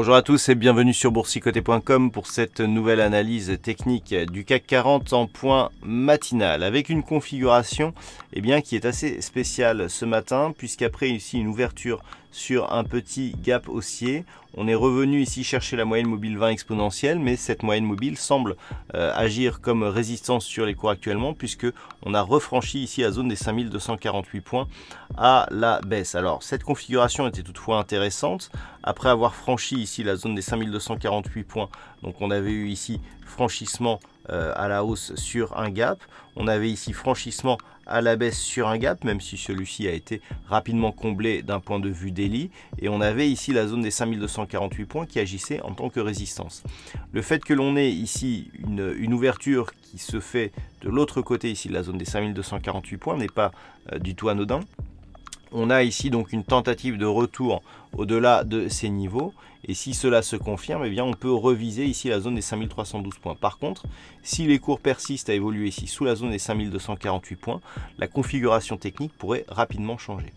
Bonjour à tous et bienvenue sur boursicoté.com pour cette nouvelle analyse technique du CAC 40 en point matinal avec une configuration eh bien, qui est assez spéciale ce matin puisqu'après ici une ouverture sur un petit gap haussier. On est revenu ici chercher la moyenne mobile 20 exponentielle, mais cette moyenne mobile semble euh, agir comme résistance sur les cours actuellement, puisque on a refranchi ici la zone des 5248 points à la baisse. Alors cette configuration était toutefois intéressante. Après avoir franchi ici la zone des 5248 points, donc on avait eu ici franchissement euh, à la hausse sur un gap, on avait ici franchissement à la baisse sur un gap, même si celui-ci a été rapidement comblé d'un point de vue daily, Et on avait ici la zone des 5248 points qui agissait en tant que résistance. Le fait que l'on ait ici une, ouverture qui se fait de l'autre côté ici de la zone des 5248 points n'est pas euh, du tout anodin on a ici donc une tentative de retour au-delà de ces niveaux. Et si cela se confirme, eh bien on peut reviser ici la zone des 5312 points. Par contre, si les cours persistent à évoluer ici sous la zone des 5248 points, la configuration technique pourrait rapidement changer.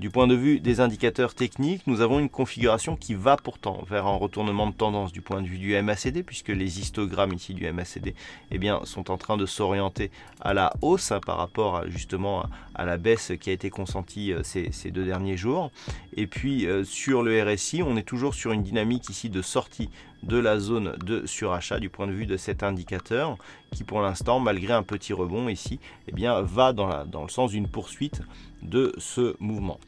Du point de vue des indicateurs techniques, nous avons une configuration qui va pourtant vers un retournement de tendance du point de vue du MACD, puisque les histogrammes ici du MACD eh bien, sont en train de s'orienter à la hausse par rapport à, justement à la baisse qui a été consentie euh, ces, deux derniers jours. Et puis euh, sur le RSI, on est toujours sur une dynamique ici de sortie de la zone de surachat du point de vue de cet indicateur qui pour l'instant malgré un petit rebond ici eh bien va dans, dans le sens d'une poursuite de ce mouvement.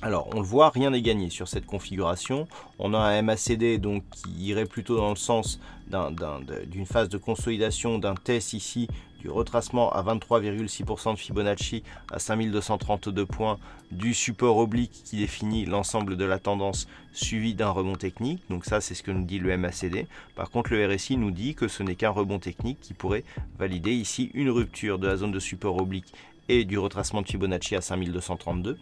Alors, on le voit, rien n'est gagné sur cette configuration. On a un MACD donc, qui irait plutôt dans le sens d'une phase de consolidation, d'un test ici, du retracement à 23,6% de Fibonacci à 5232 points, du support oblique qui définit l'ensemble de la tendance suivi d'un rebond technique. Donc ça, c'est ce que nous dit le MACD. Par contre, le RSI nous dit que ce n'est qu'un rebond technique qui pourrait valider ici une rupture de la zone de support oblique et du retracement de Fibonacci à 5232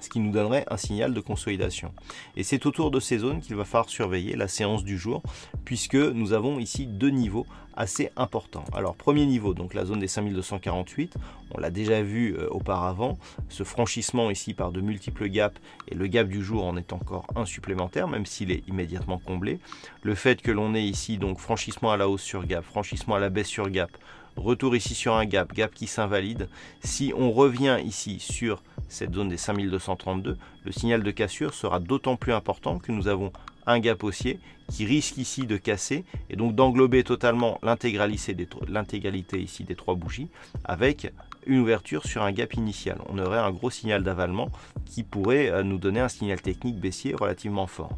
ce qui nous donnerait un signal de consolidation. Et c'est autour de ces zones qu'il va falloir surveiller la séance du jour, puisque nous avons ici deux niveaux assez importants. Alors premier niveau, donc la zone des 5248, on l'a déjà vu euh, auparavant, ce franchissement ici par de multiples gaps, et le gap du jour en est encore un supplémentaire, même s'il est immédiatement comblé. Le fait que l'on ait ici donc franchissement à la hausse sur gap, franchissement à la baisse sur gap, retour ici sur un gap, gap qui s'invalide, si on revient ici sur cette zone des 5232, le signal de cassure sera d'autant plus important que nous avons un gap haussier qui risque ici de casser et donc d'englober totalement l'intégralité ici des trois bougies avec une ouverture sur un gap initial. On aurait un gros signal d'avalement qui pourrait euh, nous donner un signal technique baissier relativement fort.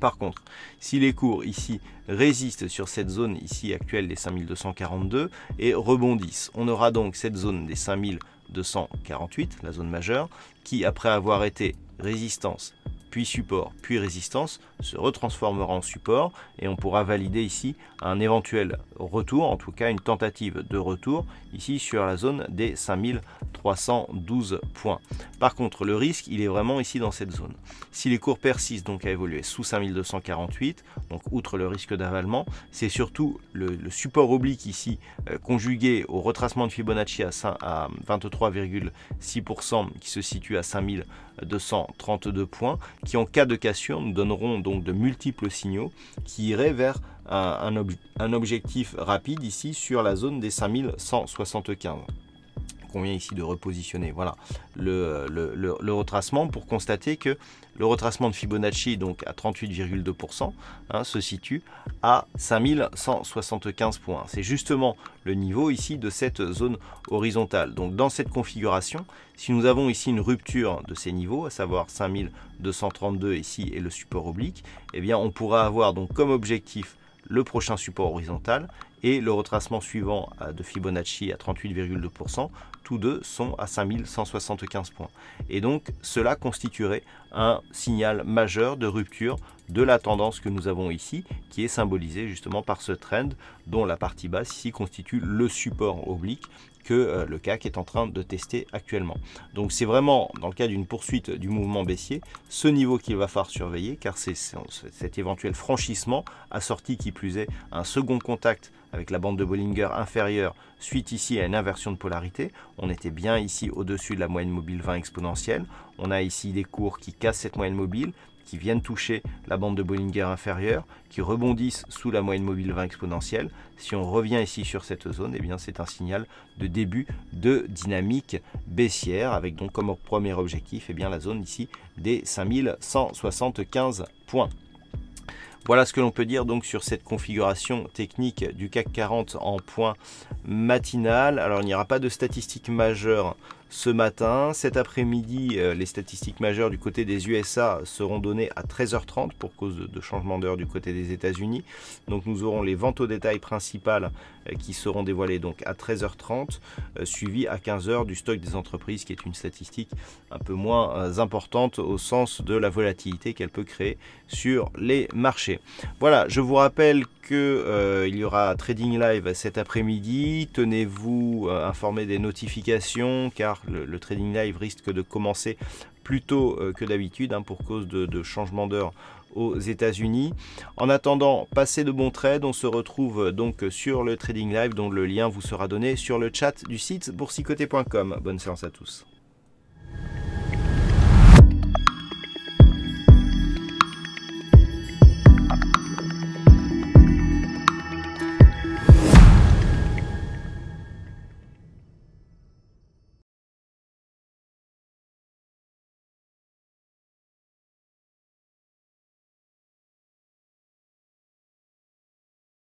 Par contre, si les cours ici résistent sur cette zone ici actuelle des 5242 et rebondissent, on aura donc cette zone des 5000. 248, la zone majeure, qui, après avoir été résistance puis support, puis résistance se retransformera en support et on pourra valider ici un éventuel retour, en tout cas une tentative de retour ici sur la zone des 5312 points. Par contre, le risque, il est vraiment ici dans cette zone. Si les cours persistent donc à évoluer sous 5248, donc outre le risque d'avalement, c'est surtout le, support oblique ici euh, conjugué au retracement de Fibonacci à 23,6% qui se situe à 5232 points qui en cas de cassure nous donneront donc de multiples signaux qui iraient vers un, un objectif rapide ici sur la zone des 5175 vient ici de repositionner voilà, le, retracement pour constater que le retracement de Fibonacci, donc à 38,2%, hein, se situe à 5175 points. C'est justement le niveau ici de cette zone horizontale. Donc dans cette configuration, si nous avons ici une rupture de ces niveaux, à savoir 5232 ici et le support oblique, eh bien on pourra avoir donc comme objectif le prochain support horizontal et le retracement suivant euh, de Fibonacci à 38,2%, tous deux sont à 5175 points. Et donc cela constituerait un signal majeur de rupture de la tendance que nous avons ici, qui est symbolisée justement par ce trend dont la partie basse ici constitue le support oblique que euh, le CAC est en train de tester actuellement. Donc c'est vraiment dans le cas d'une poursuite du mouvement baissier, ce niveau qu'il va falloir surveiller car c'est cet éventuel franchissement assorti qui plus est un second contact avec la bande de Bollinger inférieure suite ici à une inversion de polarité. On était bien ici au-dessus de la moyenne mobile 20 exponentielle. On a ici des cours qui cassent cette moyenne mobile, qui viennent toucher la bande de Bollinger inférieure, qui rebondissent sous la moyenne mobile 20 exponentielle. Si on revient ici sur cette zone, eh bien c'est un signal de début de dynamique baissière, avec donc comme premier objectif eh bien la zone ici des 5175 points. Voilà ce que l'on peut dire donc sur cette configuration technique du CAC 40 en point matinal. Alors il n'y aura pas de statistiques majeures ce matin. Cet après-midi, euh, les statistiques majeures du côté des USA seront données à 13h30 pour cause de, changement d'heure du côté des États-Unis. Donc nous aurons les ventes au détail principales euh, qui seront dévoilés donc à 13h30, euh, suivi à 15h du stock des entreprises, qui est une statistique un peu moins euh, importante au sens de la volatilité qu'elle peut créer sur les marchés. Voilà, je vous rappelle que il y aura Trading Live cet après-midi. Tenez-vous informé des notifications car le, Trading Live risque de commencer Plutôt euh, que d'habitude hein, pour cause de, de changement d'heure aux États-Unis. En attendant, passez de bons trades. On se retrouve euh, donc sur le Trading Live dont le lien vous sera donné sur le chat du site boursicoté.com. Bonne séance à tous.